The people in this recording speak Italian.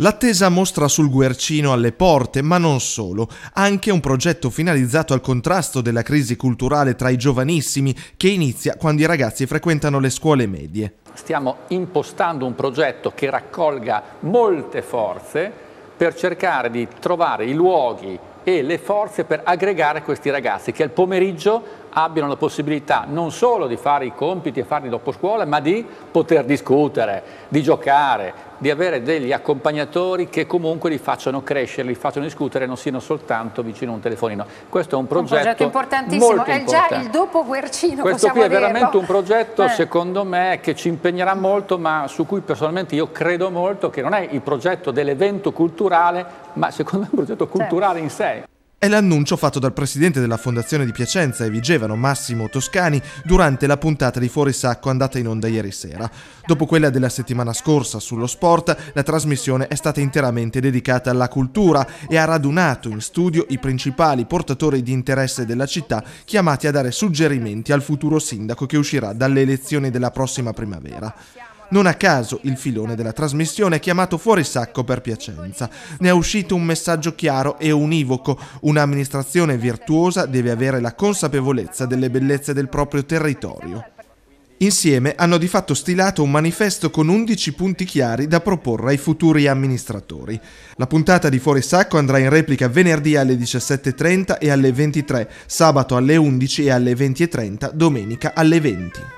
L'attesa mostra sul Guercino alle porte, ma non solo, anche un progetto finalizzato al contrasto della crisi culturale tra i giovanissimi che inizia quando i ragazzi frequentano le scuole medie. Stiamo impostando un progetto che raccolga molte forze per cercare di trovare i luoghi e le forze per aggregare questi ragazzi che al pomeriggio abbiano la possibilità non solo di fare i compiti e farli dopo scuola, ma di poter discutere, di giocare, di avere degli accompagnatori che comunque li facciano crescere, li facciano discutere e non siano soltanto vicino a un telefonino. Questo è un progetto, un progetto importantissimo, è importante. già il dopo Guercino. Questo qui è dirlo. veramente un progetto, eh. secondo me, che ci impegnerà molto, ma su cui personalmente io credo molto, che non è il progetto dell'evento culturale, ma secondo me è un progetto certo. culturale certo. in sé. È l'annuncio fatto dal presidente della Fondazione di Piacenza e Vigevano, Massimo Toscani, durante la puntata di Fuori Sacco andata in onda ieri sera. Dopo quella della settimana scorsa sullo sport, la trasmissione è stata interamente dedicata alla cultura e ha radunato in studio i principali portatori di interesse della città chiamati a dare suggerimenti al futuro sindaco che uscirà dalle elezioni della prossima primavera. Non a caso il filone della trasmissione è chiamato fuori sacco per Piacenza. Ne è uscito un messaggio chiaro e univoco. Un'amministrazione virtuosa deve avere la consapevolezza delle bellezze del proprio territorio. Insieme hanno di fatto stilato un manifesto con 11 punti chiari da proporre ai futuri amministratori. La puntata di Fuori Sacco andrà in replica venerdì alle 17.30 e alle 23, sabato alle 11 e alle 20.30, domenica alle 20.